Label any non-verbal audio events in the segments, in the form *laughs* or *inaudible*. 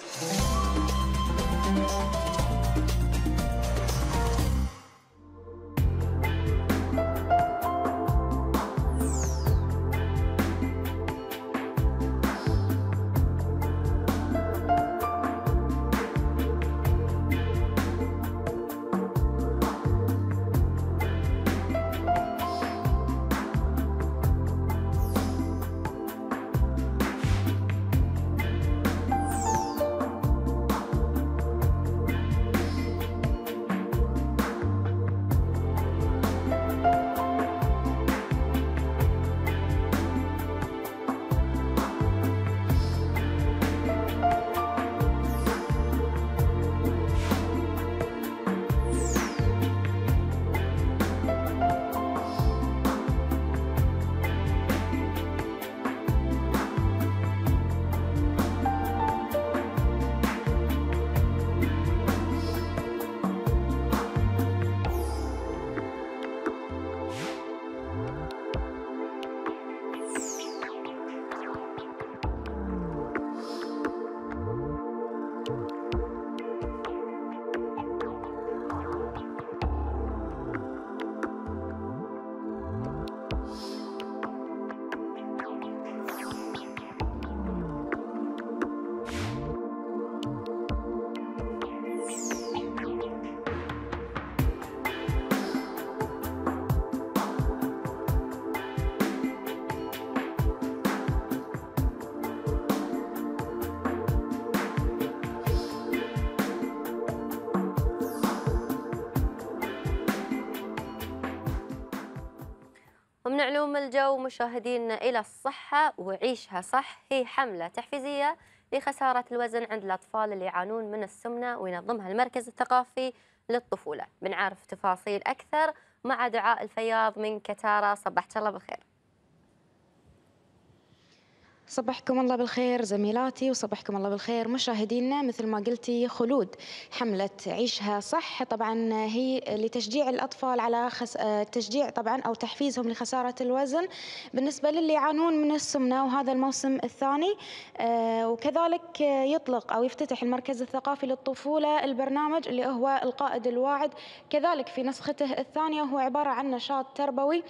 Peace. ومن علوم الجو مشاهدينا إلى الصحة وعيشها صح هي حملة تحفيزية لخسارة الوزن عند الأطفال اللي يعانون من السمنة وينظمها المركز الثقافي للطفولة بنعرف تفاصيل أكثر مع دعاء الفياض من كتارة صبحت الله بالخير صبحكم الله بالخير زميلاتي وصبحكم الله بالخير مشاهدينا مثل ما قلتي خلود حملة عيشها صح طبعا هي لتشجيع الأطفال على خس... تشجيع طبعا أو تحفيزهم لخسارة الوزن بالنسبة للي يعانون من السمنة وهذا الموسم الثاني آه، وكذلك يطلق أو يفتتح المركز الثقافي للطفولة البرنامج اللي هو القائد الواعد كذلك في نسخته الثانية هو عبارة عن نشاط تربوي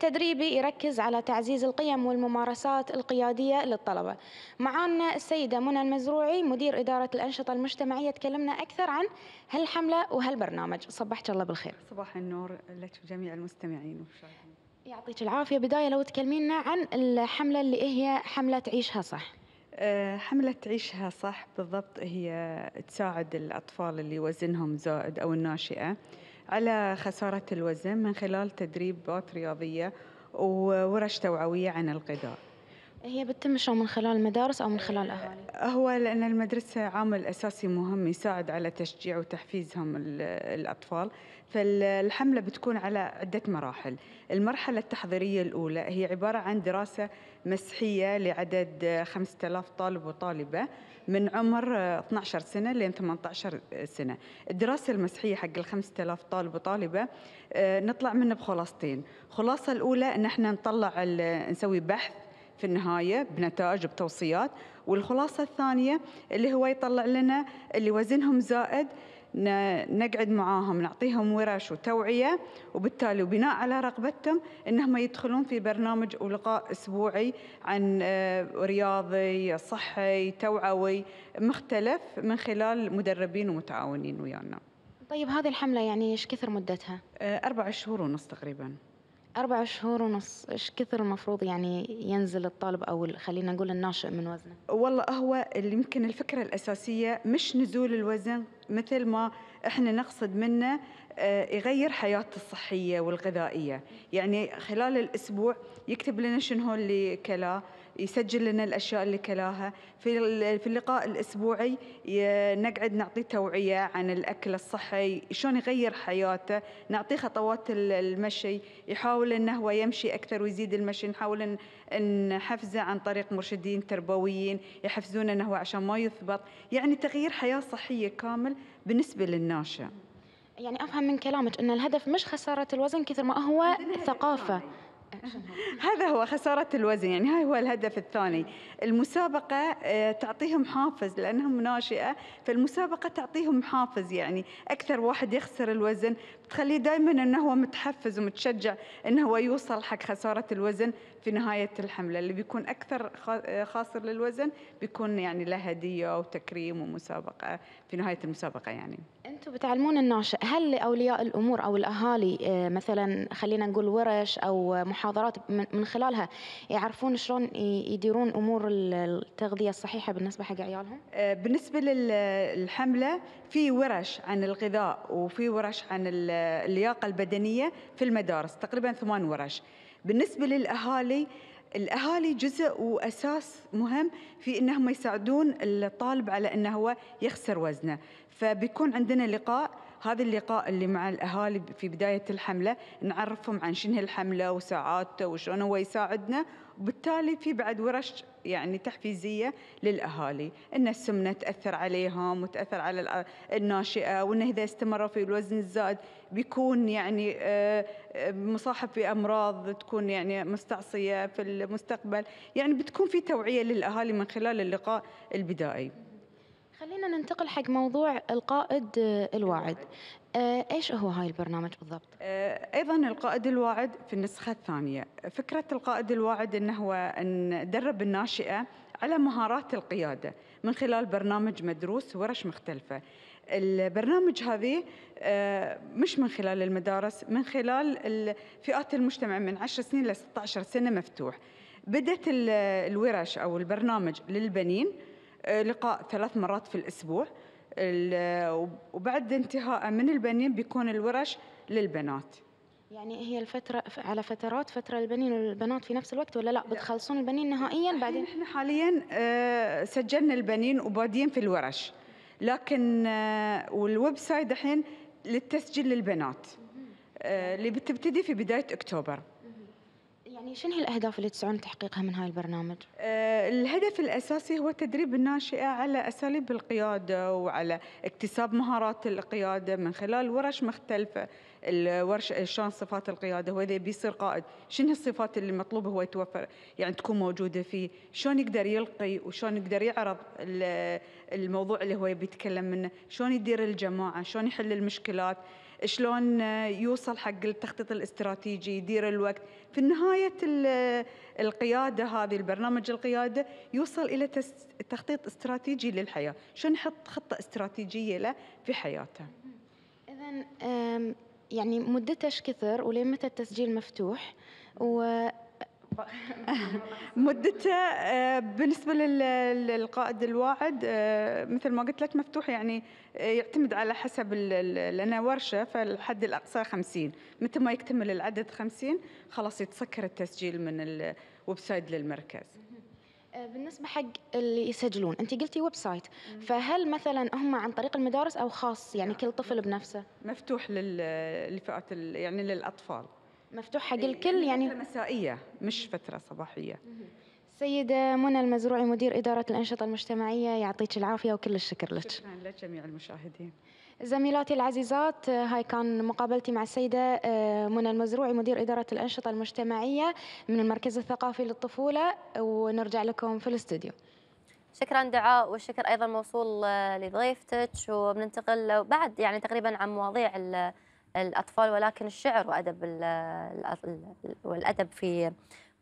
تدريبي يركز على تعزيز القيم والممارسات القيادية للطلبة معانا السيدة منى المزروعي مدير إدارة الأنشطة المجتمعية تكلمنا أكثر عن هالحملة وهالبرنامج صبحت الله بالخير صباح النور لك وجميع المستمعين يعطيك العافية بداية لو تكلمينا عن الحملة اللي هي حملة عيشها صح آه، حملة عيشها صح بالضبط هي تساعد الأطفال اللي وزنهم زائد أو الناشئة على خسارة الوزن من خلال تدريبات رياضية وورش توعوية عن الغذاء هي بتتم شو من خلال المدارس أو من خلال الأهالي؟ هو لأن المدرسة عامل أساسي مهم يساعد على تشجيع وتحفيزهم الأطفال فالحملة بتكون على عدة مراحل المرحلة التحضيرية الأولى هي عبارة عن دراسة مسحية لعدد 5000 طالب وطالبة من عمر 12 آه، سنة لين 18 سنة الدراسة المسيحيه حق ال 5000 طالب وطالبة آه، نطلع منه بخلاصتين الخلاصة الأولى أن احنا نطلع نسوي بحث في النهاية بنتائج بتوصيات والخلاصة الثانية اللي هو يطلع لنا اللي وزنهم زائد نقعد معاهم نعطيهم ورش وتوعية وبالتالي وبناء على رغبتهم انهم يدخلون في برنامج ولقاء اسبوعي عن آه، رياضي صحي توعوي مختلف من خلال مدربين ومتعاونين ويانا طيب هذه الحملة يعني ايش كثر مدتها؟ آه، أربع شهور ونص تقريباً أربع شهور ونص إيش كثر المفروض يعني ينزل الطالب أو خلينا نقول الناشئ من وزنه والله هو اللي يمكن الفكرة الأساسية مش نزول الوزن مثل ما إحنا نقصد منه آه، يغير حياته الصحية والغذائية يعني خلال الأسبوع يكتب لنا شنو اللي كلاه يسجل لنا الاشياء اللي كلاها في في اللقاء الاسبوعي نقعد نعطيه توعيه عن الاكل الصحي شلون يغير حياته نعطيه خطوات المشي يحاول انه هو يمشي اكثر ويزيد المشي نحاول نحفزه عن طريق مرشدين تربويين يحفزونه انه هو عشان ما يثبط يعني تغيير حياه صحيه كامل بالنسبه للناشئ يعني افهم من كلامك ان الهدف مش خساره الوزن كثر ما هو ثقافه *laughs* هذا هو خسارة الوزن يعني هاي هو الهدف الثاني المسابقة آه، تعطيهم حافز لأنهم ناشئة فالمسابقة تعطيهم حافز يعني أكثر واحد يخسر الوزن تخليه دائما أنه هو متحفز ومتشجع أنه هو يوصل حق خسارة الوزن في نهاية الحملة اللي بيكون أكثر آه، خاسر للوزن بيكون يعني له هدية وتكريم ومسابقة في نهاية المسابقة يعني انتم بتعلمون الناشئ هل لاولياء الامور او الاهالي آه، مثلا خلينا نقول ورش او محاضرات من خلالها يعرفون شلون يديرون امور التغذيه الصحيحه بالنسبه حق عيالهم آه، بالنسبه للحمله في ورش عن الغذاء وفي ورش عن اللياقه البدنيه في المدارس تقريبا ثمان ورش بالنسبه للاهالي الاهالي جزء واساس مهم في انهم يساعدون الطالب على انه هو يخسر وزنه فبيكون عندنا لقاء هذا اللقاء اللي مع الاهالي في بدايه الحمله نعرفهم عن شنو الحمله وساعاته وشلون هو يساعدنا وبالتالي في بعد ورش يعني تحفيزية للأهالي أن السمنة تأثر عليهم وتأثر على الناشئة وأنه إذا استمروا في الوزن الزائد بيكون يعني آه، مصاحب في امراض تكون يعني مستعصية في المستقبل يعني بتكون في توعية للأهالي من خلال اللقاء البدائي خلينا ننتقل حق موضوع القائد الواعد آه، ايش هو هاي البرنامج بالضبط؟ آه، ايضا القائد الواعد في النسخه الثانيه، فكره القائد الواعد انه هو ان ندرب الناشئه على مهارات القياده من خلال برنامج مدروس ورش مختلفه. البرنامج هذه آه، مش من خلال المدارس، من خلال فئات المجتمع من 10 سنين ل 16 سنه مفتوح. بدت الورش او البرنامج للبنين لقاء ثلاث مرات في الاسبوع وبعد انتهاء من البنين بيكون الورش للبنات يعني هي الفترة على فترات فترة البنين والبنات في نفس الوقت ولا لا بتخلصون البنين نهائيا بعدين احنا حاليا آه، سجلنا البنين وبادين في الورش لكن آه، والويب سايت الحين للتسجيل للبنات آه، اللي بتبتدي في بداية اكتوبر يعني شنو هي الاهداف اللي تسعون تحقيقها من هاي البرنامج؟ أه الهدف الاساسي هو تدريب الناشئه على اساليب القياده وعلى اكتساب مهارات القياده من خلال ورش مختلفه، الورش شلون صفات القياده هو اذا بيصير قائد شنو الصفات اللي مطلوبه هو يتوفر يعني تكون موجوده فيه، شلون يقدر يلقي وشلون يقدر يعرض الموضوع اللي هو بيتكلم منه، شلون يدير الجماعه، شلون يحل المشكلات، شلون يوصل حق التخطيط الاستراتيجي يدير الوقت في نهاية القيادة هذه البرنامج القيادة يوصل إلى تخطيط استراتيجي للحياة شلون يحط خطة استراتيجية له في حياته إذا يعني مدته كثر ولمتى التسجيل مفتوح و *laughs* مدته آه، بالنسبه للقائد الواعد آه، مثل ما قلت لك مفتوح يعني آه، يعتمد على حسب لنا ورشه فالحد الاقصى 50 متى ما يكتمل العدد 50 خلاص يتسكر التسجيل من الويب سايت للمركز بالنسبة حق اللي يسجلون، أنت قلتي ويب سايت، فهل مثلا هم عن طريق المدارس أو خاص يعني كل طفل بنفسه؟ مفتوح للفئات يعني للأطفال. مفتوحة إيه، للكل يعني, يعني فترة مسائية مش فترة صباحية سيدة منى المزروعي مدير إدارة الأنشطة المجتمعية يعطيك العافية وكل الشكر لك شكرا لجميع المشاهدين زميلاتي العزيزات هاي كان مقابلتي مع السيدة آه، منى المزروعي مدير إدارة الأنشطة المجتمعية من المركز الثقافي للطفولة ونرجع لكم في الاستوديو شكرا دعاء والشكر أيضا موصول آه، لضيفتك وبننتقل بعد يعني تقريبا عن مواضيع الأطفال ولكن الشعر وأدب والأدب في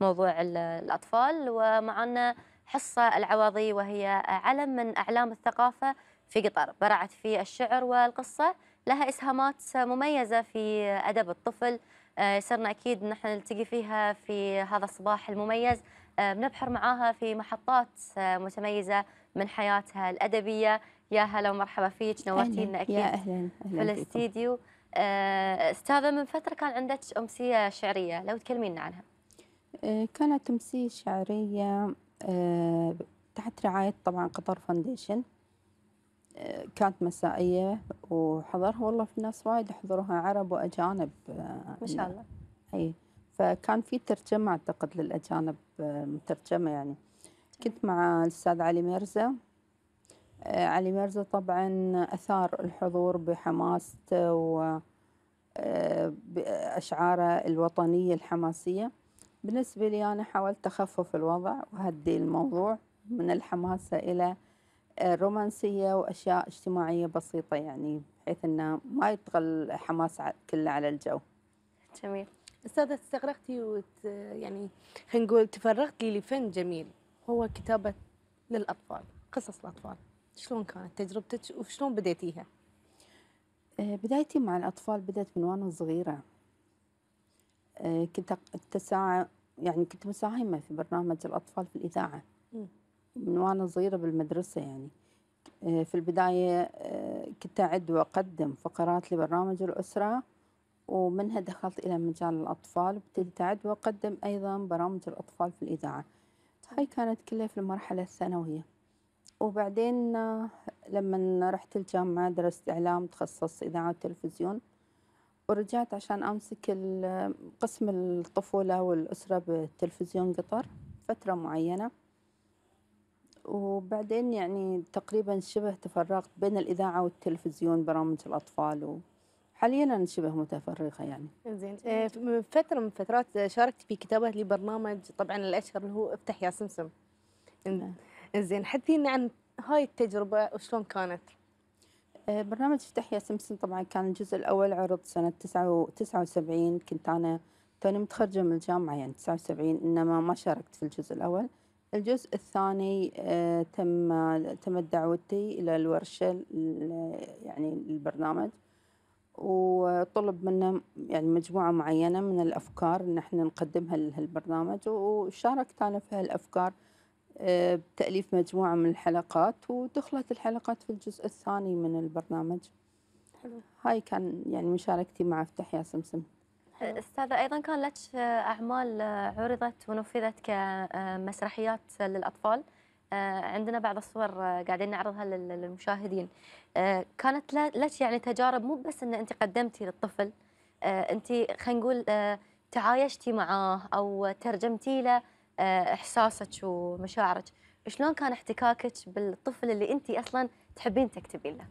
موضوع الأطفال ومعنا حصة العواضي وهي علم من أعلام الثقافة في قطر برعت في الشعر والقصة لها إسهامات مميزة في أدب الطفل آه، صرنا أكيد نحن نلتقي فيها في هذا الصباح المميز آه، بنبحر معاها في محطات آه، متميزة من حياتها الأدبية يا هلا ومرحبا فيك نورتينا أكيد يا أهلا, أهلاً في الاستديو آه، استاذه من فتره كان عندك امسيه شعريه لو تكلمينا عنها آه، كانت امسيه شعريه آه، تحت رعايه طبعا قطر فانديشن كانت مسائيه وحضرها والله في ناس وايد حضروها عرب واجانب ما يعني شاء الله اي فكان في ترجمه اعتقد للاجانب مترجمه يعني كنت مع الاستاذ علي ميرزا آه، علي مرزا طبعا أثار الحضور بحماسته آه، وأشعاره الوطنية الحماسية بالنسبة لي أنا حاولت أخفف الوضع وهدي الموضوع من الحماسة إلى الرومانسية آه، وأشياء اجتماعية بسيطة يعني بحيث أنه ما يطغى الحماس كله على الجو جميل استاذة استغرقتي وت... يعني خلينا نقول تفرغتي لفن جميل هو كتابة للأطفال قصص الأطفال شلون كانت تجربتك وشلون بديتيها؟ آه، بدايتي مع الأطفال بدأت من وأنا صغيرة آه، كنت التساعة يعني كنت مساهمة في برنامج الأطفال في الإذاعة من وأنا صغيرة بالمدرسة يعني آه، في البداية كنت أعد وأقدم فقرات لبرنامج الأسرة ومنها دخلت إلى مجال الأطفال وابتديت أعد وأقدم أيضا برامج الأطفال في الإذاعة هاي كانت كلها في المرحلة الثانوية وبعدين لما رحت الجامعة درست إعلام تخصصت إذاعة وتلفزيون ورجعت عشان أمسك قسم الطفولة والأسرة بالتلفزيون قطر فترة معينة وبعدين يعني تقريبا شبه تفرغت بين الإذاعة والتلفزيون برامج الأطفال و... حاليا انا شبه متفرغه يعني. زين آه، فتره من فترات شاركت في كتابه لبرنامج طبعا الاشهر اللي هو افتح يا سمسم. نعم. زين حدثينا عن هاي التجربة وشلون كانت؟ أه، برنامج افتح يا سمسم طبعا كان الجزء الأول عرض سنة تسعة وسبعين كنت أنا توني متخرجة من الجامعة يعني تسعة وسبعين إنما ما شاركت في الجزء الأول الجزء الثاني أه، تم تمت دعوتي إلى الورشة يعني البرنامج وطلب منا يعني مجموعة معينة من الأفكار إن احنا نقدمها لهالبرنامج وشاركت أنا في هالأفكار بتأليف مجموعة من الحلقات ودخلت الحلقات في الجزء الثاني من البرنامج حلو هاي كان يعني مشاركتي مع افتح يا سمسم أه، استاذة أيضا كان لك أعمال عرضت ونفذت كمسرحيات للأطفال أه، عندنا بعض الصور قاعدين نعرضها للمشاهدين أه، كانت لك يعني تجارب مو بس أن أنت قدمتي للطفل أنت خلينا نقول تعايشتي معاه أو ترجمتي له آه، احساسك ومشاعرك شلون كان احتكاكك بالطفل اللي انت اصلا تحبين تكتبين له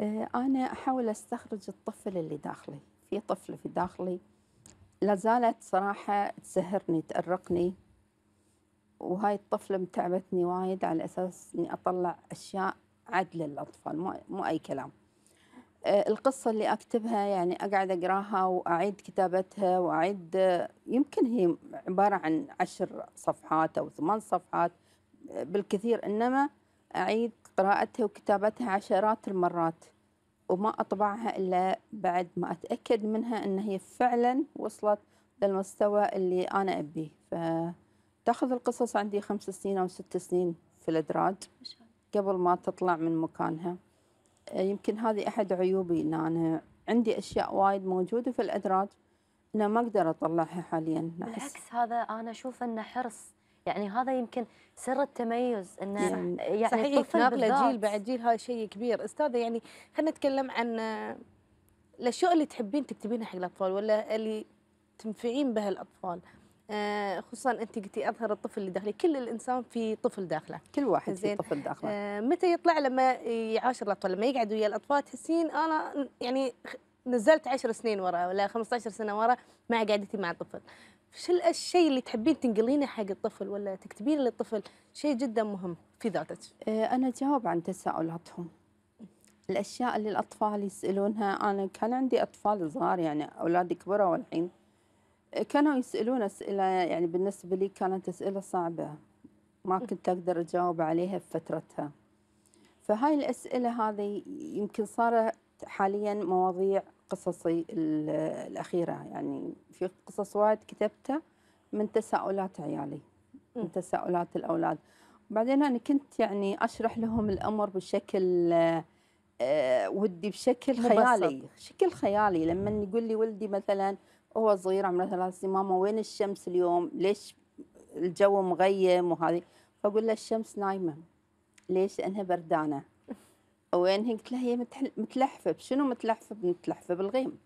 آه، انا احاول استخرج الطفل اللي داخلي في طفل في داخلي لا زالت صراحه تسهرني تأرقني وهاي الطفله متعبتني وايد على اساس اني اطلع اشياء عدل للاطفال مو اي كلام آه، القصة اللي أكتبها يعني أقعد أقراها وأعيد كتابتها وأعيد آه، يمكن هي عبارة عن عشر صفحات أو ثمان صفحات آه، بالكثير إنما أعيد قراءتها وكتابتها عشرات المرات وما أطبعها إلا بعد ما أتأكد منها إن هي فعلا وصلت للمستوى اللي أنا أبيه فتاخذ القصص عندي خمس سنين أو ست سنين في الإدراج قبل ما تطلع من مكانها يمكن هذه أحد عيوبي إن أنا عندي أشياء وايد موجودة في الأدراج أنا ما أقدر أطلعها حاليا بالعكس هذا أنا أشوف أنه حرص يعني هذا يمكن سر التميز انه يعني, يعني صحيح تناقله جيل بعد جيل هذا شيء كبير استاذه يعني خلينا نتكلم عن آه، الاشياء اللي تحبين تكتبينها حق الاطفال ولا اللي تنفعين بها الاطفال آه، خصوصا انت قلتي اظهر الطفل اللي داخلي كل الانسان في طفل داخله كل واحد في طفل داخله آه، متى يطلع لما يعاشر الاطفال لما يقعد ويا الاطفال تحسين انا يعني نزلت 10 سنين ورا ولا 15 سنه ورا مع قعدتي مع الطفل شو الشيء اللي تحبين تنقلينه حق الطفل ولا تكتبين للطفل شيء جدا مهم في ذاتك آه، انا جاوب عن تساؤلاتهم الاشياء اللي الاطفال يسالونها انا كان عندي اطفال صغار يعني اولادي كبروا والحين كانوا يسألون أسئلة يعني بالنسبة لي كانت أسئلة صعبة ما كنت أقدر أجاوب عليها بفترتها فهاي الأسئلة هذه يمكن صارت حاليا مواضيع قصصي الأخيرة يعني في قصص وايد كتبتها من تساؤلات عيالي من تساؤلات الأولاد بعدين أنا كنت يعني أشرح لهم الأمر بشكل آه، ودي بشكل خيالي بشكل خيالي لما يقول لي ولدي مثلا هو صغير عمره ثلاث سنين ماما وين الشمس اليوم ليش الجو مغيم وهذه فأقول له الشمس نايمة ليش لأنها بردانة *laughs* وين هي؟ قلت لها هي متلحفة بشنو متلحفة متلحفة بالغيم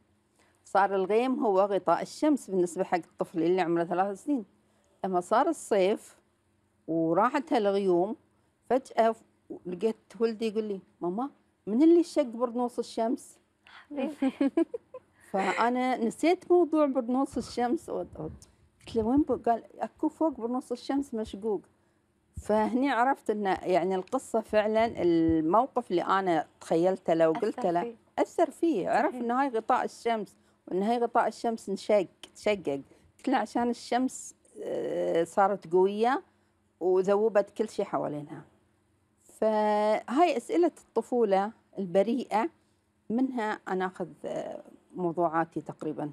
صار الغيم هو غطاء الشمس بالنسبة حق الطفل اللي عمره ثلاث سنين لما صار الصيف وراحت هالغيوم فجأة لقيت ولدي يقول لي ماما من اللي شق برنوص الشمس؟ *laughs* فانا نسيت موضوع برنوص الشمس قلت له وين قال اكو فوق برنوص الشمس مشقوق فهني عرفت ان يعني القصه فعلا الموقف اللي انا تخيلته لو قلت له اثر فيه عرف ان هاي غطاء الشمس وان هاي غطاء الشمس انشق تشقق قلت له عشان الشمس آه، صارت قويه وذوبت كل شيء حوالينها فهاي اسئله الطفوله البريئه منها انا اخذ موضوعاتي تقريبا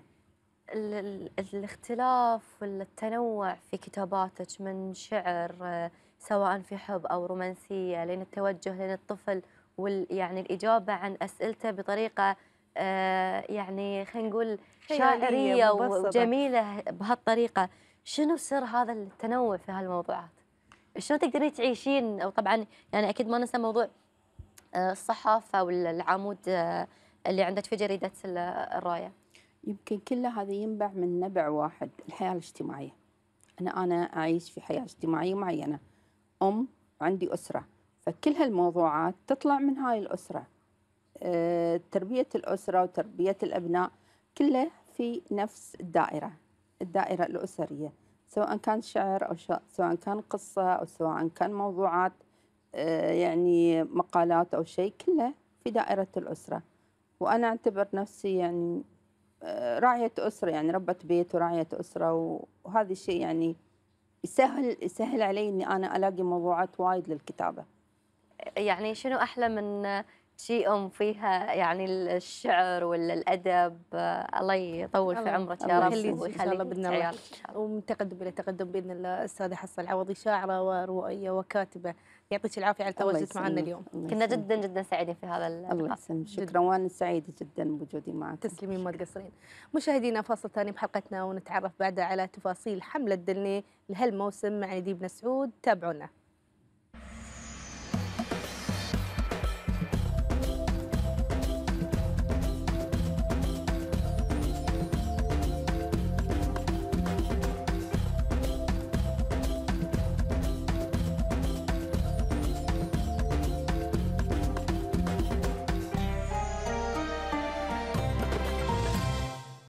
الاختلاف والتنوع في كتاباتك من شعر آه، سواء في حب او رومانسيه لين التوجه لين الطفل وال يعني الاجابه عن اسئلته بطريقه آه، يعني خلينا نقول شاعريه وجميله بهالطريقه شنو سر هذا التنوع في هالموضوعات شلون تقدرين تعيشين او طبعا يعني اكيد ما ننسى موضوع آه، الصحافه والعمود اللي عندك في جريدة الراية؟ يمكن كل هذا ينبع من نبع واحد الحياة الاجتماعية أنا أنا أعيش في حياة اجتماعية معينة أم عندي أسرة فكل هالموضوعات تطلع من هاي الأسرة آه، تربية الأسرة وتربية الأبناء كله في نفس الدائرة الدائرة الأسرية سواء كان شعر أو شعر، سواء كان قصة أو سواء كان موضوعات آه، يعني مقالات أو شيء كله في دائرة الأسرة وأنا أعتبر نفسي يعني آه، راعية أسرة يعني ربة بيت وراعية أسرة وهذا الشيء يعني يسهل يسهل علي إني أنا ألاقي موضوعات وايد للكتابة. يعني شنو أحلى من شيء أم فيها يعني الشعر ولا الأدب الله يطول في عمرك يا رب ويخليك إن شاء الله بإذن الله ومتقدم إلى تقدم بإذن الله الأستاذة حصة العوضي شاعرة وروائية وكاتبة يعطيك العافيه على تواجدك معنا اليوم كنا جدا جدا سعيدين في هذا اللقاء شكرا وانا سعيده جدا بوجودي معك تسلمين ما تقصرين مشاهدينا فاصل ثاني بحلقتنا ونتعرف بعدها على تفاصيل حمله دلني لهالموسم مع نديب سعود تابعونا